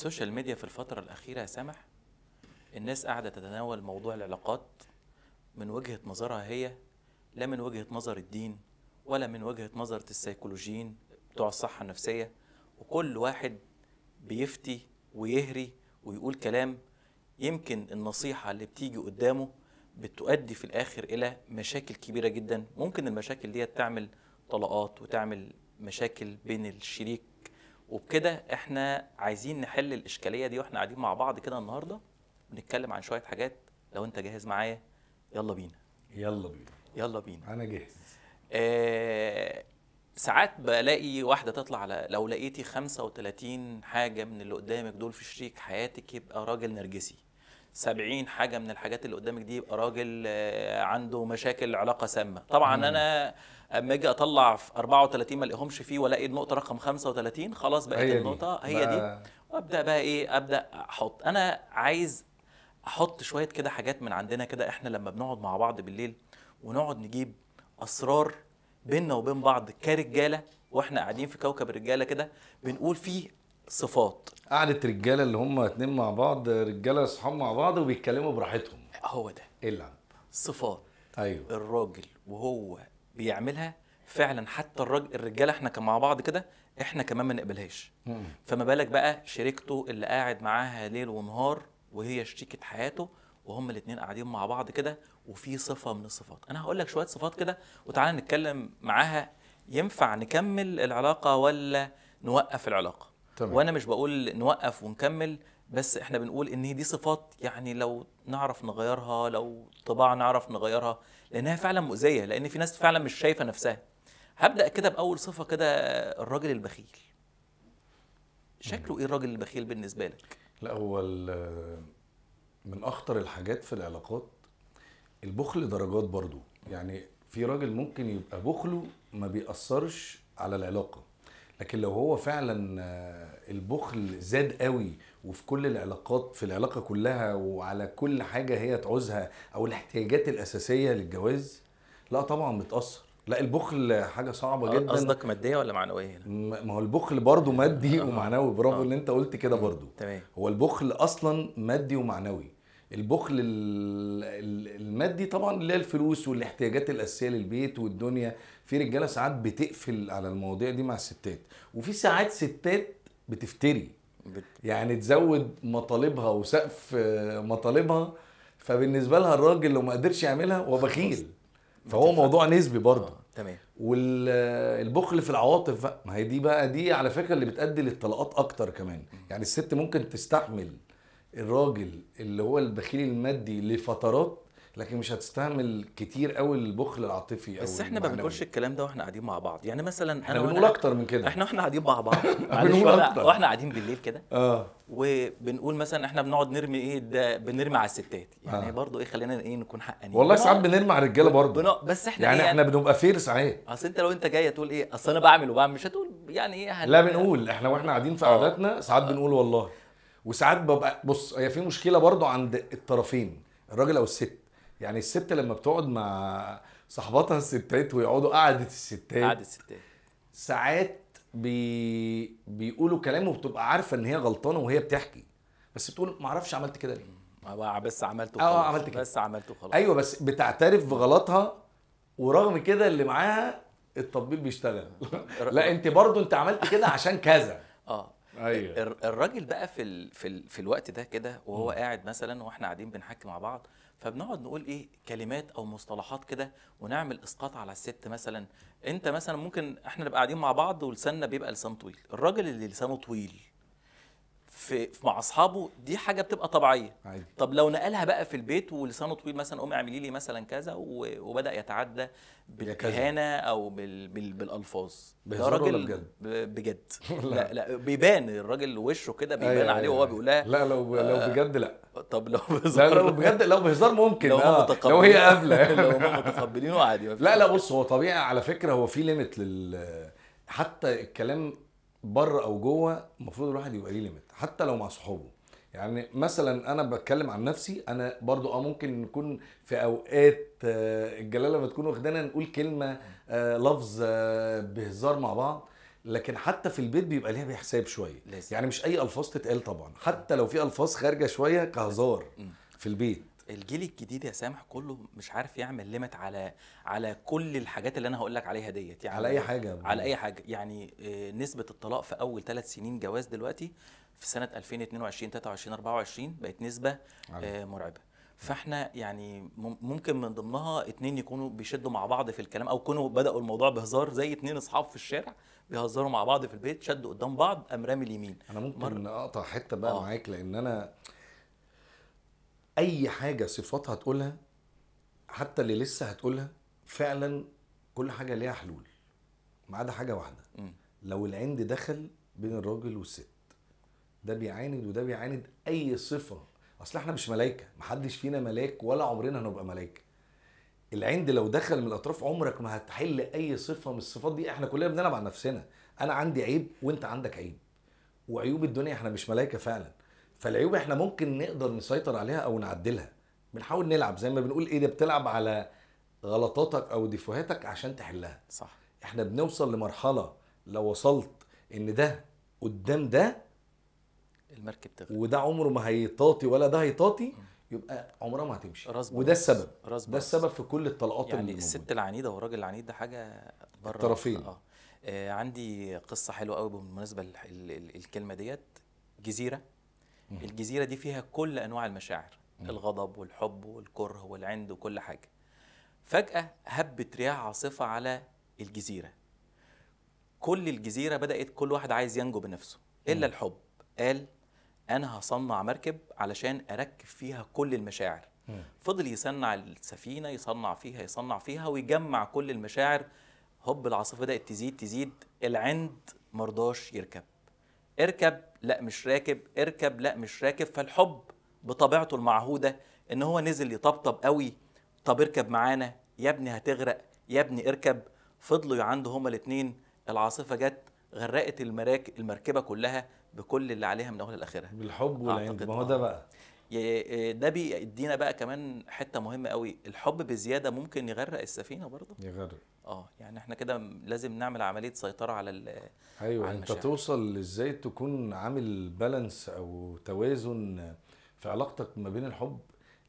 السوشيال ميديا في الفترة الأخيرة يا سامح الناس قاعدة تتناول موضوع العلاقات من وجهة نظرها هي لا من وجهة نظر الدين ولا من وجهة نظر السيكولوجيين بتوع الصحة النفسية وكل واحد بيفتي ويهري ويقول كلام يمكن النصيحة اللي بتيجي قدامه بتؤدي في الآخر إلى مشاكل كبيرة جدا ممكن المشاكل دي تعمل طلاقات وتعمل مشاكل بين الشريك وبكده احنا عايزين نحل الاشكاليه دي واحنا قاعدين مع بعض كده النهارده بنتكلم عن شويه حاجات لو انت جاهز معايا يلا بينا يلا بينا يلا بينا انا جاهز آه ساعات بلاقي واحده تطلع على لو لقيتي 35 حاجه من اللي قدامك دول في شريك حياتك يبقى راجل نرجسي 70 حاجه من الحاجات اللي قدامك دي يبقى راجل آه، عنده مشاكل علاقه سامه طبعا مم. انا اما اجي اطلع في 34 ما لقيهمش فيه والاقي النقطه رقم 35 خلاص بقت هي النقطه هي دي وابدا بقى ايه ابدا احط انا عايز احط شويه كده حاجات من عندنا كده احنا لما بنقعد مع بعض بالليل ونقعد نجيب اسرار بيننا وبين بعض كرجاله واحنا قاعدين في كوكب الرجاله كده بنقول فيه صفات قعدة رجاله اللي هم اتنين مع بعض رجاله صحاب مع بعض وبيتكلموا براحتهم هو ده ايه العب صفات ايوه الراجل وهو بيعملها فعلا حتى الرجل الرجاله احنا كمع بعض كده احنا كمان ما نقبلهاش فما بالك بقى شريكته اللي قاعد معاها ليل ونهار وهي شريكه حياته وهم الاثنين قاعدين مع بعض كده وفي صفه من الصفات انا هقول لك شويه صفات كده وتعالى نتكلم معاها ينفع نكمل العلاقه ولا نوقف العلاقه تمام. وانا مش بقول نوقف ونكمل بس احنا بنقول ان دي صفات يعني لو نعرف نغيرها لو طباع نعرف نغيرها لانها فعلا مؤذيه لان في ناس فعلا مش شايفه نفسها هبدا كده باول صفه كده الراجل البخيل شكله ايه الراجل البخيل بالنسبه لك لا هو من اخطر الحاجات في العلاقات البخل درجات برضو يعني في راجل ممكن يبقى بخله ما بيأثرش على العلاقه لكن لو هو فعلا آه، البخل زاد قوي وفي كل العلاقات في العلاقه كلها وعلى كل حاجه هي تعوزها او الاحتياجات الاساسيه للجواز لا طبعا بتاثر لا البخل حاجه صعبه آه، جدا قصدك ماديه ولا معنويه ما هو البخل برضه مادي آه، ومعنوي برافو ان انت قلت كده برضه تمام هو البخل اصلا مادي ومعنوي البخل المادي طبعا اللي هي الفلوس والاحتياجات الاساسيه للبيت والدنيا في رجاله ساعات بتقفل على المواضيع دي مع الستات وفي ساعات ستات بتفتري يعني تزود مطالبها وسقف آه، مطالبها فبالنسبه لها الراجل لو ما قدرش يعملها هو بخيل فهو موضوع نسبي برضه آه، تمام والبخل آه، في العواطف بقى ما هي دي بقى دي على فكره اللي بتؤدي للطلاقات اكتر كمان يعني الست ممكن تستحمل الراجل اللي هو البخيل المادي لفترات لكن مش هتستعمل كتير قوي البخل العاطفي او بس احنا ما بنقولش الكلام ده واحنا قاعدين مع بعض يعني مثلا احنا بنقول اكتر من كده احنا واحنا قاعدين مع بعض بنقول اكتر واحنا قاعدين بالليل كده اه وبنقول مثلا احنا بنقعد نرمي ايه ده بنرمي على الستات يعني آه. برضه ايه خلينا ايه نكون حقانيين والله ساعات بنرمي على الرجاله برضه بس احنا يعني احنا بنبقى فير ساعات اصل انت لو انت جاي تقول ايه اصل انا بعمل وبعمل مش هتقول يعني ايه لا بنقول احنا واحنا قاعدين في آه. قعداتنا ساعات بنقول والله وساعات ببقى بص هي في مشكله برضو عند الطرفين الراجل او الست يعني الست لما بتقعد مع صاحباتها الستات ويقعدوا قعده الستات قعده الستات ساعات بي... بيقولوا كلام وبتبقى عارفه ان هي غلطانه وهي بتحكي بس بتقول ما اعرفش عملت كده ليه بس عملته آه، خلاص عملت كده. بس عملته خلاص ايوه بس بتعترف بغلطها ورغم كده اللي معاها التطبيق بيشتغل لا انت برضو انت عملت كده عشان كذا اه ايوه الراجل بقى في ال... في, ال... في الوقت ده كده وهو م. قاعد مثلا واحنا قاعدين بنحكي مع بعض فبنقعد نقول ايه كلمات او مصطلحات كده ونعمل اسقاط على الست مثلا انت مثلا ممكن احنا نبقى قاعدين مع بعض ولساننا بيبقى لسان طويل الراجل اللي لسانه طويل في مع اصحابه دي حاجه بتبقى طبيعيه عادي. طب لو نقلها بقى في البيت ولسانه طويل مثلا قومي اعملي لي مثلا كذا وبدا يتعدى بالكهانه او بال... بال... بالالفاظ ده راجل بجد, بجد. لا لا بيبان الراجل وشه كده بيبان أيه عليه أيوة، وهو أيوة. بيقولها لا لو لو آه. بجد لا طب لو بهزار لو بجد لو بهزار ممكن لو آه. لو هي قافله يعني. لو هم متقبلينه عادي لا لا بص هو طبيعي على فكره هو في ليميت لل حتى الكلام بره او جوه المفروض الواحد يبقى ليه ليميت حتى لو مع صحابه يعني مثلا انا بتكلم عن نفسي انا برضو اه ممكن نكون في اوقات آه، الجلاله ما تكون واخدانا نقول كلمه آه، لفظ آه، بهزار مع بعض لكن حتى في البيت بيبقى ليها بحساب شويه يعني مش اي الفاظ تتقال طبعا حتى لو في الفاظ خارجه شويه كهزار في البيت الجيل الجديد يا سامح كله مش عارف يعمل ليميت على على كل الحاجات اللي انا هقول لك عليها ديت يعني على اي حاجه على اي حاجه يعني آه، نسبه الطلاق في اول ثلاث سنين جواز دلوقتي في سنه 2022 23 24 بقت نسبه علي. آه، مرعبه فاحنا يعني ممكن من ضمنها اتنين يكونوا بيشدوا مع بعض في الكلام او كانوا بداوا الموضوع بهزار زي اتنين اصحاب في الشارع بيهزروا مع بعض في البيت شدوا قدام بعض قام رامي اليمين انا ممكن مر... اقطع حته بقى آه. معاك لان انا اي حاجه صفات هتقولها حتى اللي لسه هتقولها فعلا كل حاجه ليها حلول ما عدا حاجه واحده م. لو العند دخل بين الراجل والست ده بيعاند وده بيعاند اي صفه اصل احنا مش ملائكه محدش فينا ملاك ولا عمرنا هنبقى ملائكه العند لو دخل من الاطراف عمرك ما هتحل اي صفه من الصفات دي احنا كلنا بنلعب على نفسنا انا عندي عيب وانت عندك عيب وعيوب الدنيا احنا مش ملائكه فعلا فالعيوب احنا ممكن نقدر نسيطر عليها او نعدلها بنحاول نلعب زي ما بنقول ايه ده بتلعب على غلطاتك او ديفوهاتك عشان تحلها صح احنا بنوصل لمرحله لو وصلت ان ده قدام ده المركب تغرق وده عمره ما هيطاطي ولا ده هيطاطي يبقى عمرها ما هتمشي راس وده السبب راس ده السبب في كل الطلقات يعني اللي الست العنيده والراجل العنيد ده حاجه بره الطرفين آه. آه عندي قصه حلوه قوي بالمناسبه الكلمه ديت جزيره الجزيره دي فيها كل انواع المشاعر الغضب والحب والكره والعند وكل حاجه فجاه هبت رياح عاصفه على الجزيره كل الجزيره بدات كل واحد عايز ينجو بنفسه الا الحب قال انا هصنع مركب علشان اركب فيها كل المشاعر فضل يصنع السفينه يصنع فيها يصنع فيها ويجمع كل المشاعر هوب العاصفه بدات تزيد تزيد العند مرضاش يركب اركب لا مش راكب اركب لا مش راكب فالحب بطبيعته المعهودة ان هو نزل يطبطب قوي طب اركب معانا يا ابني هتغرق يا ابني اركب فضلوا عنده هما الاتنين العاصفة جت غرقت المراك المركبة كلها بكل اللي عليها من اولها لاخرها بالحب والعند ما هو آه. ده بقى ده بيدينا بقى كمان حته مهمه قوي الحب بزياده ممكن يغرق السفينه برضه يغرق اه يعني احنا كده لازم نعمل عمليه سيطره على ال ايوه على انت توصل ازاي تكون عامل بالانس او توازن في علاقتك ما بين الحب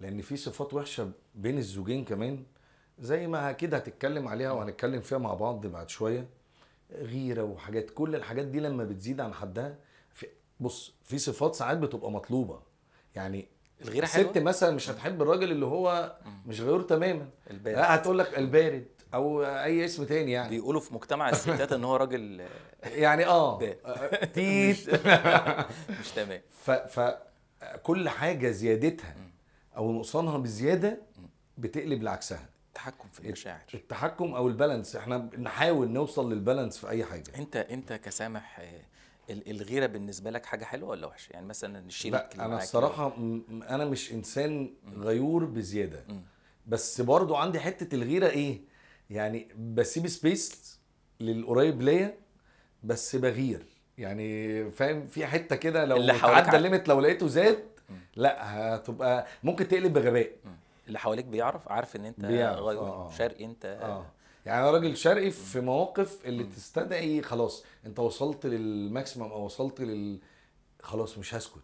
لان في صفات وحشه بين الزوجين كمان زي ما اكيد هتتكلم عليها وهنتكلم فيها مع بعض بعد شويه غيره وحاجات كل الحاجات دي لما بتزيد عن حدها في بص في صفات ساعات بتبقى مطلوبه يعني الغيره حلوه الست مثلا مش هتحب الراجل اللي هو مش غيور تماما البارد هتقول لك البارد او اي اسم تاني يعني بيقولوا في مجتمع الستات ان هو راجل يعني اه, آه، تيت مش تمام فكل حاجه زيادتها او نقصانها بزياده بتقلب لعكسها التحكم في المشاعر التحكم او البالانس احنا بنحاول نوصل للبالانس في اي حاجه انت انت كسامح آه، الغيره بالنسبه لك حاجه حلوه ولا وحشه يعني مثلا الشريك لا انا الصراحه انا مش انسان غيور بزياده م. بس برضو عندي حته الغيره ايه يعني بسيب سبيس للقريب ليا بس بغير يعني فاهم في حته كده لو اللي حواليك اتكلمت لو لقيته زاد لا هتبقى ممكن تقلب بغباء اللي حواليك بيعرف عارف ان انت بيعرف. غيور آه. آه. شرقي انت آه. يعني انا راجل شرقي في مواقف اللي تستدعي خلاص انت وصلت للماكسيمم او وصلت لل خلاص مش هسكت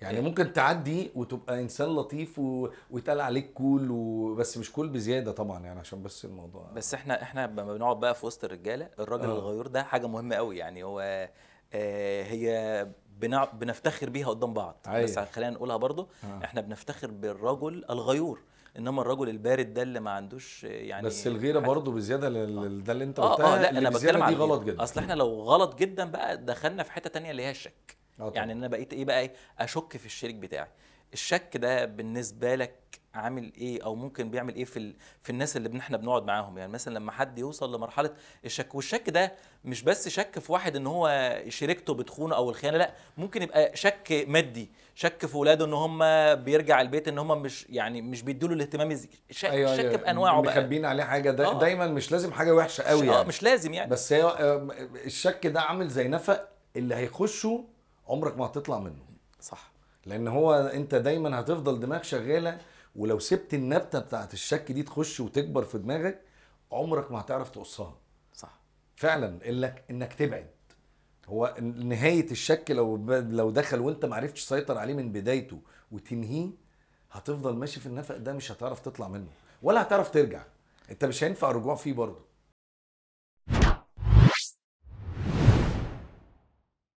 يعني إيه. ممكن تعدي وتبقى انسان لطيف و... ويتقال عليك كول و... بس مش كول بزياده طبعا يعني عشان بس الموضوع بس احنا احنا لما بنقعد بقى في وسط الرجاله الراجل أه. الغيور ده حاجه مهمه قوي يعني هو آه هي بنع... بنفتخر بيها قدام بعض عايز. بس أيوة. خلينا نقولها برضو آه. احنا بنفتخر بالرجل الغيور انما الرجل البارد ده اللي ما عندوش يعني بس الغيره برضه بزياده ده اللي انت قلتها آه, آه لا انا بتكلم عن غلط جدا اصل احنا لو غلط جدا بقى دخلنا في حته تانية اللي هي الشك آه، يعني ان انا بقيت ايه بقى ايه اشك في الشريك بتاعي الشك ده بالنسبه لك عامل ايه او ممكن بيعمل ايه في ال... في الناس اللي احنا بنقعد معاهم يعني مثلا لما حد يوصل لمرحله الشك والشك ده مش بس شك في واحد ان هو شريكته بتخونه او الخيانه لا ممكن يبقى شك مادي شك في ولاده ان هم بيرجع البيت ان هم مش يعني مش بيدوا له الاهتمام ش... شك, أيوة, أيوة، شك أيوة بانواعه بقى مخبين عليه حاجه دا... آه. دايما مش لازم حاجه وحشه قوي آه، يعني. اه مش لازم يعني بس هي آه، الشك ده عامل زي نفق اللي هيخشه عمرك ما هتطلع منه صح لان هو انت دايما هتفضل دماغ شغاله ولو سبت النبته بتاعت الشك دي تخش وتكبر في دماغك عمرك ما هتعرف تقصها صح فعلا انك انك تبعد هو نهايه الشك لو لو دخل وانت ما عرفتش تسيطر عليه من بدايته وتنهيه هتفضل ماشي في النفق ده مش هتعرف تطلع منه ولا هتعرف ترجع انت مش هينفع رجوع فيه برضه